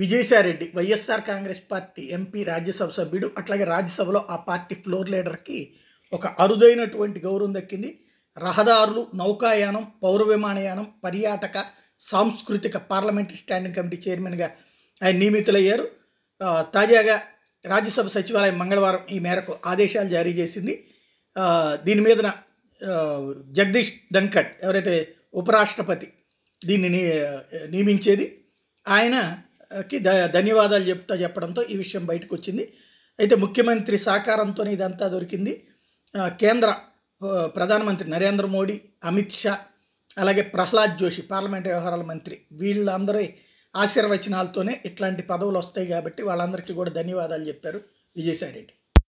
Vijayasai Reddy YSR Congress party MP Rajya Sabha సభ్యుడు అట్లాగే రాజ్యసభలో ఆ పార్టీ ఫ్లోర్ లీడర్కి ఒక అరుదైనటువంటి గౌరవం దక్కింది రహదారులు నౌకాయానం పౌర విమానయానం పర్యాటక సాంస్కృతిక పార్లమెంటరీ స్టాండింగ్ కమిటీ చైర్మన్గా ఆయన నియమితులయ్యారు తాజాగా రాజ్యసభ సచివాలయం మంగళవారం ఈ మేరకు ఆదేశాలు జారీ చేసింది దీని మీదన జగదీష్ ధన్కట్ ఎవరైతే ఉపరాష్ట్రపతి దీన్ని నియమించేది ఆయన కి ధన్యవాదాలు చెప్తా చెప్పడంతో ఈ విషయం బయటకు వచ్చింది అయితే ముఖ్యమంత్రి సహకారంతో ఇదంతా దొరికింది కేంద్ర ప్రధానమంత్రి నరేంద్ర మోడీ అమిత్ షా అలాగే ప్రహ్లాద్ జోషి పార్లమెంట్ వ్యవహారాల మంత్రి వీళ్ళందరూ ఆశీర్వచనాలతోనే ఇట్లాంటి పదవులు వస్తాయి కాబట్టి వాళ్ళందరికీ కూడా ధన్యవాదాలు చెప్పారు విజయసాయి రెడ్డి